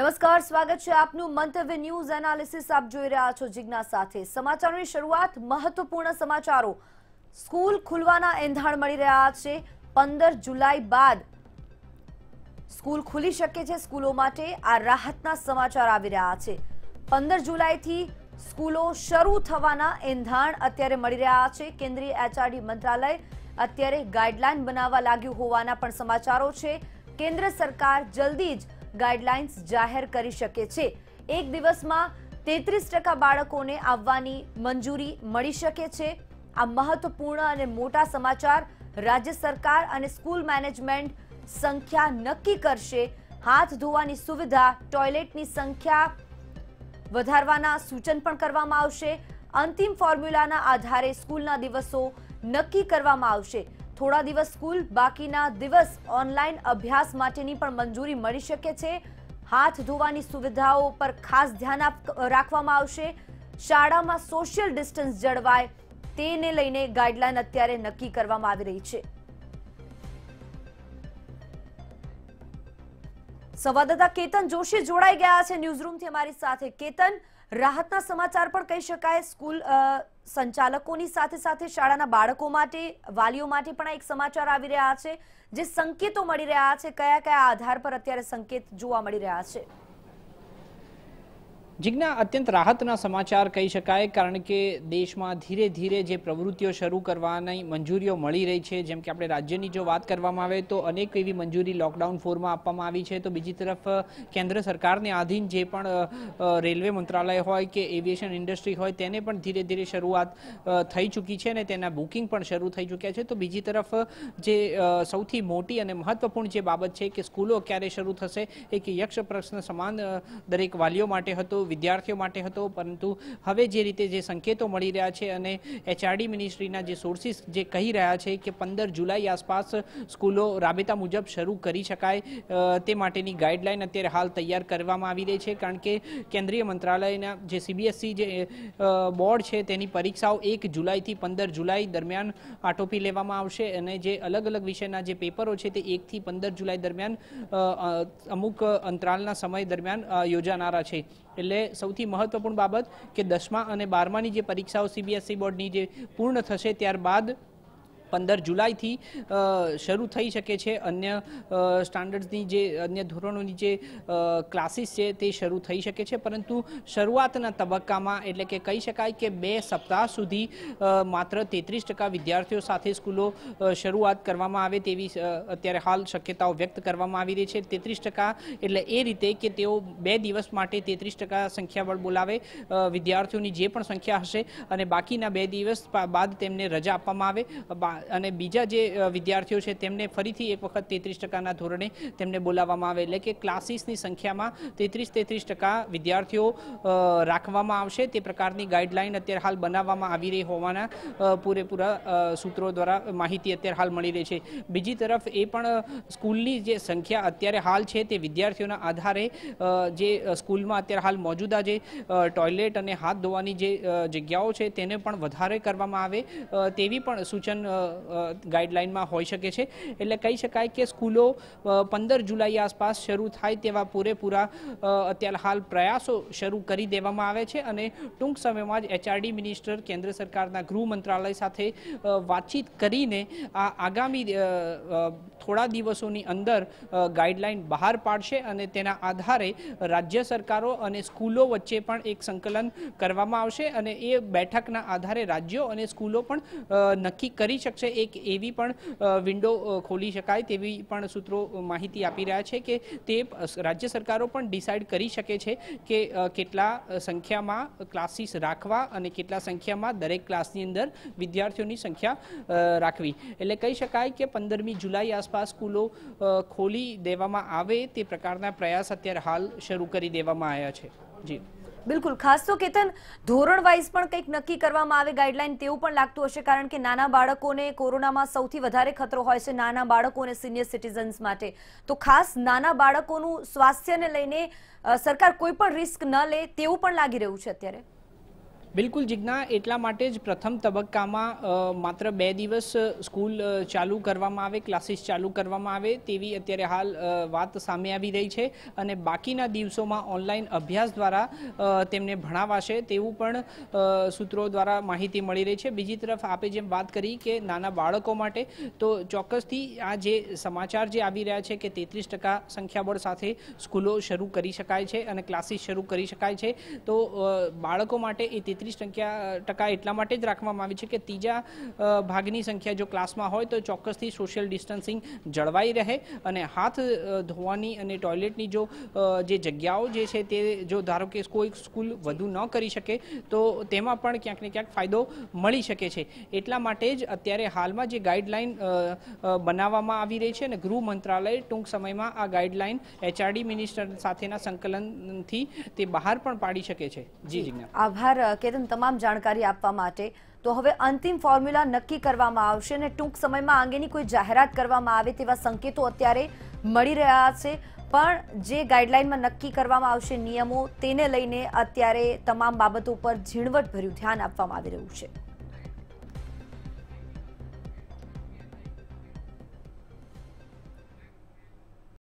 નમસ્કાર સ્વાગત છે આપનું મંતવ્ય ન્યૂઝ એનાલિસિસ આપ જોઈ રહ્યા છો જિજ્ઞા સાથે સમાચારોની શરૂઆત મહત્વપૂર્ણ સમાચારો સ્કૂલ ખુલવાના એંધાણ મળી રહ્યા છે પંદર જુલાઈ બાદ સ્કૂલ ખુલી શકે છે સ્કૂલો માટે આ રાહતના સમાચાર આવી રહ્યા છે પંદર જુલાઈથી સ્કૂલો શરૂ થવાના એંધાણ અત્યારે મળી રહ્યા છે કેન્દ્રીય એચઆરડી મંત્રાલય અત્યારે ગાઈડલાઈન બનાવવા લાગ્યું હોવાના પણ સમાચારો છે કેન્દ્ર સરકાર જલ્દી જ ગાઈડલાઇન્સ જાહેર કરી શકે છે એક દિવસમાં તેત્રીસ ટકા બાળકોને આવવાની મંજૂરી મળી શકે છે આ મહત્વપૂર્ણ અને મોટા સમાચાર રાજ્ય સરકાર અને સ્કૂલ મેનેજમેન્ટ સંખ્યા નક્કી કરશે હાથ ધોવાની સુવિધા ટોયલેટની સંખ્યા વધારવાના સૂચન પણ કરવામાં આવશે અંતિમ ફોર્મ્યુલાના આધારે સ્કૂલના દિવસો નક્કી કરવામાં આવશે થોડા દિવસ સ્કૂલ બાકીના દિવસ ઓનલાઈન અભ્યાસ માટેની પણ મંજૂરી મળી શકે છે હાથ ધોવાની સુવિધાઓ પર ખાસ ધ્યાન રાખવામાં આવશે શાળામાં સોશિયલ ડિસ્ટન્સ જળવાય તેને લઈને ગાઈડલાઈન અત્યારે નક્કી કરવામાં આવી રહી છે સંવાદદાતા કેતન જોશી જોડાઈ ગયા છે ન્યૂઝરૂમથી અમારી સાથે કેતન રાહતના સમાચાર પણ કહી શકાય સ્કૂલ સંચાલકોની સાથે સાથે શાળાના બાળકો માટે વાલીઓ માટે પણ એક સમાચાર આવી રહ્યા છે જે સંકેતો મળી રહ્યા છે કયા કયા આધાર પર અત્યારે સંકેત જોવા મળી રહ્યા છે જીજ્ઞા અત્યંત રાહતના સમાચાર કહી શકાય કારણ કે દેશમાં ધીરે ધીરે જે પ્રવૃત્તિઓ શરૂ કરવાની મંજૂરીઓ મળી રહી છે જેમ કે આપણે રાજ્યની જો વાત કરવામાં આવે તો અનેક એવી મંજૂરી લોકડાઉન ફોરમાં આપવામાં આવી છે તો બીજી તરફ કેન્દ્ર સરકારને આધીન જે પણ રેલવે મંત્રાલય હોય કે એવિએશન ઇન્ડસ્ટ્રી હોય તેને પણ ધીરે ધીરે શરૂઆત થઈ ચૂકી છે અને તેના બુકિંગ પણ શરૂ થઈ ચૂક્યા છે તો બીજી તરફ જે સૌથી મોટી અને મહત્વપૂર્ણ જે બાબત છે કે સ્કૂલો ક્યારે શરૂ થશે એક યક્ષ પ્રશ્ન સમાન દરેક વાલીઓ માટે હતો વિદ્યાર્થીઓ માટે હતો પરંતુ હવે જે રીતે જે સંકેતો મળી રહ્યા છે અને એચઆરડી મિનિસ્ટ્રીના જે સોર્સિસ જે કહી રહ્યા છે કે પંદર જુલાઈ આસપાસ સ્કૂલો રાબેતા મુજબ શરૂ કરી શકાય તે માટેની ગાઈડલાઈન અત્યારે હાલ તૈયાર કરવામાં આવી રહી છે કારણ કે કેન્દ્રીય મંત્રાલયના જે સીબીએસસી જે બોર્ડ છે તેની પરીક્ષાઓ એક જુલાઈથી પંદર જુલાઈ દરમિયાન આટોપી લેવામાં આવશે અને જે અલગ અલગ વિષયના જે પેપરો છે તે એકથી પંદર જુલાઈ દરમિયાન અમુક અંતરાલના સમય દરમિયાન યોજાનારા છે એટલે છેલ્લે સૌથી મહત્વપૂર્ણ બાબત કે દસમા અને બારમાની જે પરીક્ષાઓ સીબીએસઈ બોર્ડની e જે પૂર્ણ થશે ત્યારબાદ પંદર જુલાઈથી શરૂ થઈ શકે છે અન્ય સ્ટાન્ડર્ડ્સની જે અન્ય ધોરણોની જે ક્લાસીસ છે તે શરૂ થઈ શકે છે પરંતુ શરૂઆતના તબક્કામાં એટલે કે કહી શકાય કે બે સપ્તાહ સુધી માત્ર તેત્રીસ ટકા વિદ્યાર્થીઓ સાથે સ્કૂલો શરૂઆત કરવામાં આવે તેવી અત્યારે હાલ શક્યતાઓ વ્યક્ત કરવામાં આવી રહી છે તેત્રીસ ટકા એટલે એ રીતે કે તેઓ બે દિવસ માટે તેત્રીસ ટકા સંખ્યાબળ બોલાવે વિદ્યાર્થીઓની જે પણ સંખ્યા હશે અને બાકીના બે દિવસ બાદ તેમને રજા આપવામાં આવે અને બીજા જે વિદ્યાર્થીઓ છે તેમને ફરીથી એક વખત તેત્રીસ ટકાના ધોરણે તેમને બોલાવવામાં આવે એટલે કે ક્લાસીસની સંખ્યામાં તેત્રીસ તેત્રીસ ટકા વિદ્યાર્થીઓ રાખવામાં આવશે તે પ્રકારની ગાઈડલાઇન અત્યારે હાલ બનાવવામાં આવી રહી હોવાના પૂરેપૂરા સૂત્રો દ્વારા માહિતી અત્યારે હાલ મળી રહી છે બીજી તરફ એ પણ સ્કૂલની જે સંખ્યા અત્યારે હાલ છે તે વિદ્યાર્થીઓના આધારે જે સ્કૂલમાં અત્યારે હાલ મોજૂદા જે ટોયલેટ અને હાથ ધોવાની જે જગ્યાઓ છે તેને પણ વધારે કરવામાં આવે તેવી પણ સૂચન ગાઈડલાઇનમાં હોઈ શકે છે એટલે કહી શકાય કે સ્કૂલો પંદર જુલાઈ આસપાસ શરૂ થાય તેવા પૂરેપૂરા અત્યારે હાલ પ્રયાસો શરૂ કરી દેવામાં આવે છે અને ટૂંક સમયમાં જ એચઆરડી મિનિસ્ટર કેન્દ્ર સરકારના ગૃહ મંત્રાલય સાથે વાતચીત કરીને આ આગામી થોડા દિવસોની અંદર ગાઈડલાઇન બહાર પાડશે અને તેના આધારે રાજ્ય સરકારો અને સ્કૂલો વચ્ચે પણ એક સંકલન કરવામાં આવશે અને એ બેઠકના આધારે રાજ્યો અને સ્કૂલો પણ નક્કી કરી શકશે છે એક એવી પણ વિન્ડો ખોલી શકાય તેવી પણ સૂત્રો માહિતી આપી રહ્યા છે કે તે રાજ્ય સરકારો પણ ડિસાઇડ કરી શકે છે કે કેટલા સંખ્યામાં ક્લાસીસ રાખવા અને કેટલા સંખ્યામાં દરેક ક્લાસની અંદર વિદ્યાર્થીઓની સંખ્યા રાખવી એટલે કહી શકાય કે પંદરમી જુલાઈ આસપાસ સ્કૂલો ખોલી દેવામાં આવે તે પ્રકારના પ્રયાસ અત્યારે હાલ શરૂ કરી દેવામાં આવ્યા છે જી બિલકુલ ખાસ તો કેતન ધોરણ વાઇઝ પણ કંઈક નક્કી કરવામાં આવે ગાઈડલાઇન તેવું પણ લાગતું હશે કારણ કે નાના બાળકોને કોરોનામાં સૌથી વધારે ખતરો હોય છે નાના બાળકો અને સિનિયર સિટીઝન્સ માટે તો ખાસ નાના બાળકોનું સ્વાસ્થ્યને લઈને સરકાર કોઈ પણ રિસ્ક ન લે તેવું પણ લાગી રહ્યું છે અત્યારે બિલકુલ જિજ્ઞા એટલા માટે જ પ્રથમ તબક્કામાં માત્ર બે દિવસ સ્કૂલ ચાલુ કરવામાં આવે ક્લાસીસ ચાલુ કરવામાં આવે તેવી અત્યારે હાલ વાત સામે આવી રહી છે અને બાકીના દિવસોમાં ઓનલાઈન અભ્યાસ દ્વારા તેમને ભણાવાશે તેવું પણ સૂત્રો દ્વારા માહિતી મળી રહી છે બીજી તરફ આપે જેમ વાત કરી કે નાના બાળકો માટે તો ચોક્કસથી આ જે સમાચાર જે આવી રહ્યા છે કે તેત્રીસ ટકા સંખ્યાબળ સાથે સ્કૂલો શરૂ કરી શકાય છે અને ક્લાસીસ શરૂ કરી શકાય છે તો બાળકો માટે એ પાંત્રીસ સંખ્યા ટકા એટલા માટે જ રાખવામાં આવી છે કે ત્રીજા ભાગની સંખ્યા જો ક્લાસમાં હોય તો ચોક્કસથી સોશિયલ ડિસ્ટન્સિંગ જળવાઈ રહે અને હાથ ધોવાની અને ટોયલેટની જો જે જગ્યાઓ જે છે તે જો ધારો કે કોઈ સ્કૂલ વધુ ન કરી શકે તો તેમાં પણ ક્યાંક ને ક્યાંક ફાયદો મળી શકે છે એટલા માટે જ અત્યારે હાલમાં જે ગાઈડલાઈન બનાવવામાં આવી રહી છે અને ગૃહ મંત્રાલય ટૂંક સમયમાં આ ગાઈડલાઈન એચઆરડી મિનિસ્ટર સાથેના સંકલનથી તે બહાર પણ પાડી શકે છે જી જી આભાર કે નિકેતન તમામ જાણકારી આપવા માટે તો હવે અંતિમ ફોર્મ્યુલા નક્કી કરવામાં આવશે અને ટૂંક સમયમાં અંગેની કોઈ જાહેરાત કરવામાં આવે તેવા સંકેતો અત્યારે મળી રહ્યા છે પણ જે ગાઈડલાઇનમાં નક્કી કરવામાં આવશે નિયમો તેને લઈને અત્યારે તમામ બાબતો પર ઝીણવટભર્યું ધ્યાન આપવામાં આવી રહ્યું છે